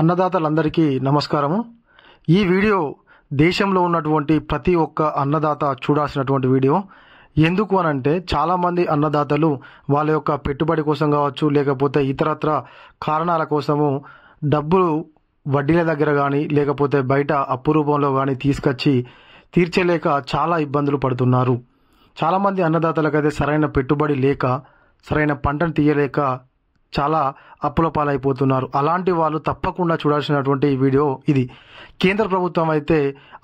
అన్నదాతలందరికీ నమస్కారము ఈ వీడియో దేశంలో ఉన్నటువంటి ప్రతి ఒక్క అన్నదాత చూడాల్సినటువంటి వీడియో ఎందుకు అని అంటే చాలామంది అన్నదాతలు వాళ్ళ యొక్క పెట్టుబడి కోసం కావచ్చు లేకపోతే ఇతరత్ర కారణాల కోసము డబ్బులు వడ్డీల దగ్గర కానీ లేకపోతే బయట అప్పు రూపంలో కానీ తీసుకొచ్చి తీర్చలేక చాలా ఇబ్బందులు పడుతున్నారు చాలామంది అన్నదాతలకైతే సరైన పెట్టుబడి లేక సరైన పంటను తీయలేక చాలా అప్పుల పాలైపోతున్నారు అలాంటి వాళ్ళు తప్పకుండా చూడాల్సినటువంటి వీడియో ఇది కేంద్ర ప్రభుత్వం అయితే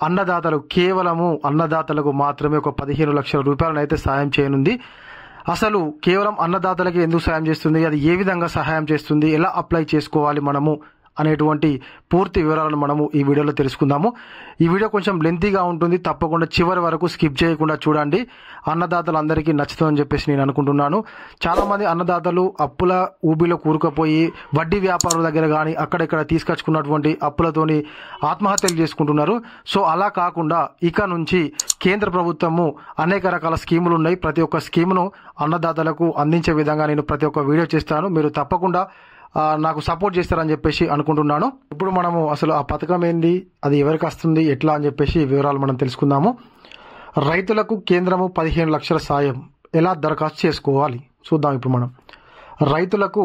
అన్నదాతలు కేవలము అన్నదాతలకు మాత్రమే ఒక పదిహేను లక్షల రూపాయలను అయితే సాయం చేయనుంది అసలు కేవలం అన్నదాతలకి ఎందుకు సాయం చేస్తుంది అది ఏ విధంగా సహాయం చేస్తుంది ఎలా అప్లై చేసుకోవాలి మనము అనేటువంటి పూర్తి వివరాలను మనము ఈ వీడియోలో తెలుసుకుందాము ఈ వీడియో కొంచెం లెంతీగా ఉంటుంది తప్పకుండా చివరి వరకు స్కిప్ చేయకుండా చూడండి అన్నదాతలు అందరికీ నచ్చుతుందని చెప్పేసి నేను అనుకుంటున్నాను చాలామంది అన్నదాతలు అప్పుల ఊబిలో కూరుకుపోయి వడ్డీ వ్యాపారుల దగ్గర కానీ అక్కడెక్కడ తీసుకొచ్చుకున్నటువంటి అప్పులతోని ఆత్మహత్యలు చేసుకుంటున్నారు సో అలా కాకుండా ఇక నుంచి కేంద్ర ప్రభుత్వము అనేక రకాల స్కీములు ఉన్నాయి ప్రతి ఒక్క స్కీమును అన్నదాతలకు అందించే విధంగా నేను ప్రతి ఒక్క వీడియో చేస్తాను మీరు తప్పకుండా నాకు సపోర్ట్ చేస్తారని చెప్పేసి అనుకుంటున్నాను ఇప్పుడు మనము అసలు ఆ పథకం ఏంది అది ఎవరికి వస్తుంది ఎట్లా అని చెప్పేసి వివరాలు మనం తెలుసుకుందాము రైతులకు కేంద్రము పదిహేను లక్షల సాయం ఎలా దరఖాస్తు చేసుకోవాలి చూద్దాం ఇప్పుడు మనం రైతులకు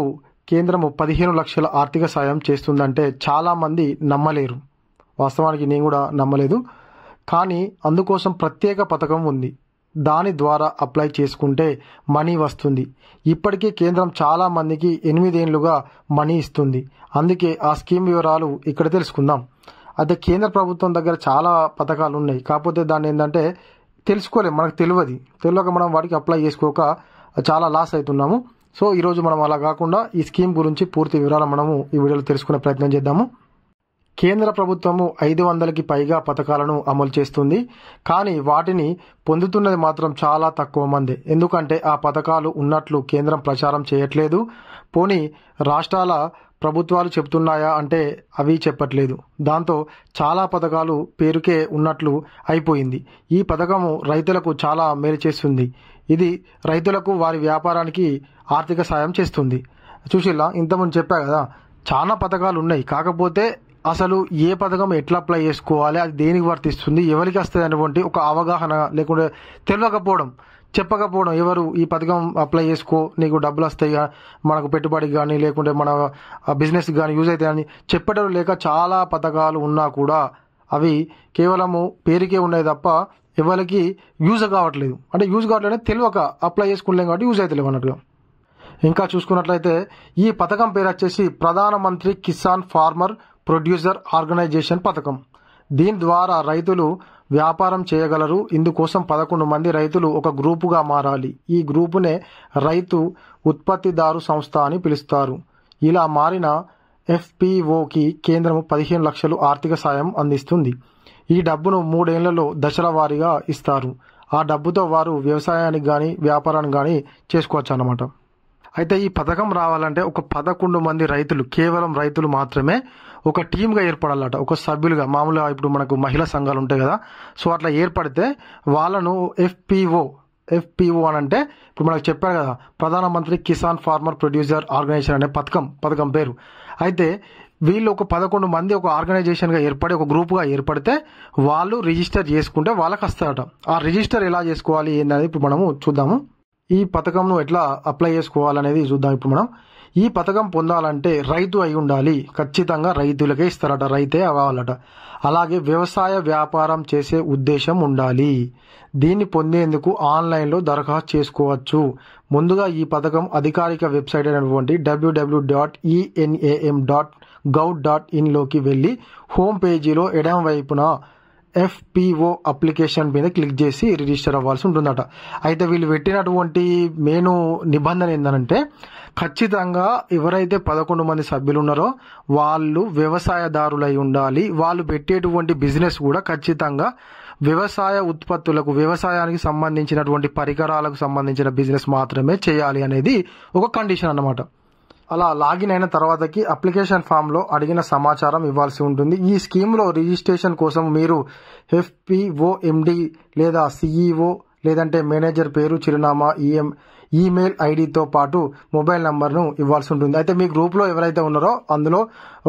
కేంద్రము పదిహేను లక్షల ఆర్థిక సాయం చేస్తుందంటే చాలామంది నమ్మలేరు వాస్తవానికి నేను కూడా నమ్మలేదు కానీ అందుకోసం ప్రత్యేక పథకం ఉంది దాని ద్వారా అప్లై చేసుకుంటే మనీ వస్తుంది ఇప్పటికే కేంద్రం చాలా మందికి ఎనిమిదేండ్లుగా మనీ ఇస్తుంది అందుకే ఆ స్కీమ్ వివరాలు ఇక్కడ తెలుసుకుందాం అయితే కేంద్ర ప్రభుత్వం దగ్గర చాలా పథకాలు ఉన్నాయి కాకపోతే దాన్ని ఏంటంటే తెలుసుకోలేము మనకు తెలియదు తెలియక మనం వాటికి అప్లై చేసుకోక చాలా లాస్ అవుతున్నాము సో ఈరోజు మనం అలా కాకుండా ఈ స్కీమ్ గురించి పూర్తి వివరాలు మనము ఈ వీడియోలో తెలుసుకునే ప్రయత్నం చేద్దాము కేంద్ర ప్రభుత్వము ఐదు వందలకి పైగా పథకాలను అమలు చేస్తుంది కానీ వాటిని పొందుతున్నది మాత్రం చాలా తక్కువ మంది ఎందుకంటే ఆ పథకాలు ఉన్నట్లు కేంద్రం ప్రచారం చేయట్లేదు పోనీ రాష్ట్రాల ప్రభుత్వాలు చెప్తున్నాయా అంటే అవి చెప్పట్లేదు దాంతో చాలా పథకాలు పేరుకే ఉన్నట్లు అయిపోయింది ఈ పథకము రైతులకు చాలా మేలు చేస్తుంది ఇది రైతులకు వారి వ్యాపారానికి ఆర్థిక సాయం చేస్తుంది చూసిలా ఇంతకుముందు చెప్పా కదా చాలా పథకాలు ఉన్నాయి కాకపోతే అసలు ఏ పథకం ఎట్లా అప్లై చేసుకోవాలి అది దేనికి వర్తిస్తుంది ఎవరికి వస్తుంది అనేటువంటి ఒక అవగాహన లేకుంటే తెలియకపోవడం చెప్పకపోవడం ఎవరు ఈ పథకం అప్లై చేసుకో నీకు డబ్బులు వస్తాయి మనకు పెట్టుబడికి కానీ లేకుంటే మన బిజినెస్కి కానీ యూజ్ అవుతాయి అని చెప్పడం లేక చాలా పథకాలు ఉన్నా కూడా అవి కేవలము పేరుకే ఉన్నాయి తప్ప ఎవరికి యూజ్ కావట్లేదు అంటే యూజ్ కావట్లేదు తెలియక అప్లై చేసుకోలేం కాబట్టి యూజ్ అవుతలేవు అన్నట్టుగా ఇంకా చూసుకున్నట్లయితే ఈ పథకం పేరు వచ్చేసి ప్రధానమంత్రి కిసాన్ ఫార్మర్ ప్రొడ్యూసర్ ఆర్గనైజేషన్ పథకం దీని ద్వారా రైతులు వ్యాపారం చేయగలరు ఇందుకోసం పదకొండు మంది రైతులు ఒక గ్రూపుగా మారాలి ఈ గ్రూపునే రైతు ఉత్పత్తిదారు సంస్థ అని పిలుస్తారు ఇలా మారిన ఎఫ్పిఓకి కేంద్రం పదిహేను లక్షలు ఆర్థిక సాయం అందిస్తుంది ఈ డబ్బును మూడేళ్లలో దశల వారీగా ఇస్తారు ఆ డబ్బుతో వారు వ్యవసాయానికి కానీ వ్యాపారానికి కానీ చేసుకోవచ్చు అన్నమాట అయితే ఈ పథకం రావాలంటే ఒక పదకొండు మంది రైతులు కేవలం రైతులు మాత్రమే ఒక టీంగా ఏర్పడాలట ఒక సభ్యులుగా మామూలుగా ఇప్పుడు మనకు మహిళా సంఘాలు ఉంటాయి కదా సో అట్లా ఏర్పడితే వాళ్ళను ఎఫ్పిఓ ఎఫ్పిఓ అని అంటే ఇప్పుడు మనకు చెప్పారు కదా ప్రధానమంత్రి కిసాన్ ఫార్మర్ ప్రొడ్యూసర్ ఆర్గనైజేషన్ అనే పథకం పథకం పేరు అయితే వీళ్ళు ఒక పదకొండు మంది ఒక ఆర్గనైజేషన్గా ఏర్పడి ఒక గ్రూప్గా ఏర్పడితే వాళ్ళు రిజిస్టర్ చేసుకుంటే వాళ్ళకి వస్తారట ఆ రిజిస్టర్ ఎలా చేసుకోవాలి ఏందనేది ఇప్పుడు మనము చూద్దాము ఈ పథకంను ఎట్లా అప్లై చేసుకోవాలనేది చూద్దాం ఇప్పుడు మనం ఈ పథకం పొందాలంటే రైతు అయి ఉండాలి ఖచ్చితంగా రైతులకే ఇస్తారట రైతే అవ్వాలట అలాగే వ్యవసాయ వ్యాపారం చేసే ఉద్దేశం ఉండాలి దీన్ని పొందేందుకు ఆన్లైన్లో దరఖాస్తు చేసుకోవచ్చు ముందుగా ఈ పథకం అధికారిక వెబ్సైట్ అయినటువంటి W W dot E N A M dot gov dot ఇన్లోకి వెళ్ళి హోమ్ పేజీలో ఎడమ వైపున ఎఫ్పిఓ అప్లికేషన్ మీద క్లిక్ చేసి రిజిస్టర్ అవ్వాల్సి ఉంటుందట అయితే వీళ్ళు పెట్టినటువంటి మెయిన్ నిబంధన ఏంటంటే ఖచ్చితంగా ఎవరైతే పదకొండు మంది సభ్యులు ఉన్నారో వాళ్ళు వ్యవసాయదారులై ఉండాలి వాళ్ళు పెట్టేటువంటి బిజినెస్ కూడా ఖచ్చితంగా వ్యవసాయ ఉత్పత్తులకు వ్యవసాయానికి సంబంధించినటువంటి పరికరాలకు సంబంధించిన బిజినెస్ మాత్రమే చేయాలి అనేది ఒక కండిషన్ అన్నమాట అలా లాగిన్ అయిన తర్వాతకి అప్లికేషన్ ఫామ్లో అడిగిన సమాచారం ఇవ్వాల్సి ఉంటుంది ఈ స్కీమ్లో రిజిస్ట్రేషన్ కోసం మీరు ఎఫ్పిఓ ఎండి లేదా సిఈఓ లేదంటే మేనేజర్ పేరు చిరునామా ఈఎం ఈమెయిల్ ఐడితో పాటు మొబైల్ నెంబర్ను ఇవ్వాల్సి ఉంటుంది అయితే మీ గ్రూప్లో ఎవరైతే ఉన్నారో అందులో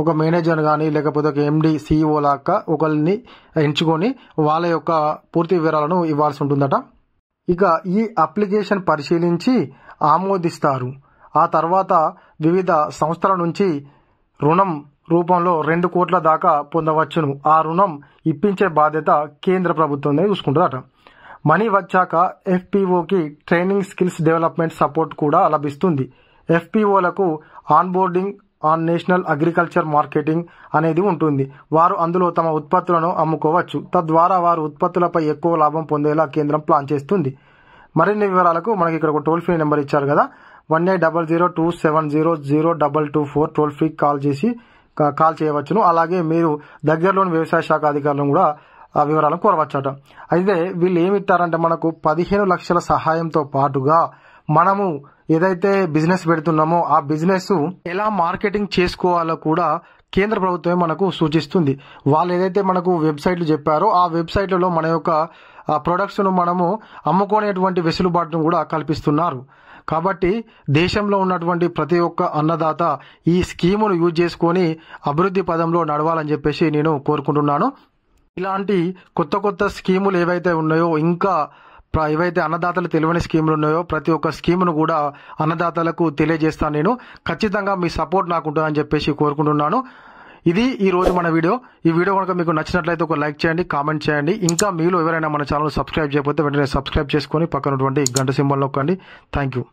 ఒక మేనేజర్ కానీ లేకపోతే ఒక ఎండి సిఇఓ లాగా ఒకరిని ఎంచుకొని వాళ్ళ యొక్క పూర్తి వివరాలను ఇవ్వాల్సి ఉంటుందట ఇక ఈ అప్లికేషన్ పరిశీలించి ఆమోదిస్తారు ఆ తర్వాత వివిధ సంస్థల నుంచి రుణం రూపంలో రెండు కోట్ల దాకా పొందవచ్చును ఆ రుణం ఇప్పించే బాధ్యత కేంద్ర ప్రభుత్వం చూసుకుంటుందట మనీ వచ్చాక ఎఫ్పిఓకి ట్రైనింగ్ స్కిల్స్ డెవలప్మెంట్ సపోర్ట్ కూడా లభిస్తుంది ఎఫ్పిఓలకు onboarding on national agriculture marketing అనేది ఉంటుంది వారు అందులో తమ ఉత్పత్తులను అమ్ముకోవచ్చు తద్వారా వారు ఉత్పత్తులపై ఎక్కువ లాభం పొందేలా కేంద్రం ప్లాన్ చేస్తుంది మరిన్ని వివరాలకు మనకి ఇక్కడ ఒక టోల్ ఫ్రీ నెంబర్ ఇచ్చారు కదా one eight double zero two seven zero zero double two four toll free call చేసి కాల్ చేయవచ్చును అలాగే మీరు దగ్గరలోని వ్యవసాయ శాఖ అధికారులను కూడా ఆ వివరాలను అట అయితే వీళ్ళు ఏమి ఇస్తారంటే మనకు పదిహేను లక్షల సహాయంతో పాటుగా మనము ఏదైతే బిజినెస్ పెడుతున్నామో ఆ బిజినెస్ ఎలా మార్కెటింగ్ చేసుకోవాలో కూడా కేంద్ర ప్రభుత్వమే మనకు సూచిస్తుంది వాళ్ళు ఏదైతే మనకు వెబ్సైట్లు చెప్పారో ఆ వెబ్సైట్లలో మన యొక్క ను మనము అమ్ముకునేటువంటి వెసులుబాటును కూడా కల్పిస్తున్నారు కాబట్టి దేశంలో ఉన్నటువంటి ప్రతి ఒక్క అన్నదాత ఈ స్కీమును యూజ్ చేసుకొని అభివృద్ధి పదంలో నడవాలని చెప్పేసి నేను కోరుకుంటున్నాను ఇలాంటి కొత్త కొత్త స్కీములు ఏవైతే ఉన్నాయో ఇంకా ఏవైతే అన్నదాతలు తెలియని స్కీములు ఉన్నాయో ప్రతి ఒక్క స్కీమును కూడా అన్నదాతలకు తెలియజేస్తాను నేను ఖచ్చితంగా మీ సపోర్ట్ నాకు ఉంటుందని చెప్పేసి కోరుకుంటున్నాను ఇది ఈ రోజు మన వీడియో ఈ వీడియో కనుక మీకు నచ్చినట్లయితే ఒక లైక్ చేయండి కామెంట్ చేయండి ఇంకా మీరు ఎవరైనా మన ఛానల్ సబ్స్క్రైబ్ చేయకపోతే వెంటనే సబ్స్క్రైబ్ చేసుకొని పక్కనటువంటి గంట సింబల్ నొక్కండి థ్యాంక్ యూ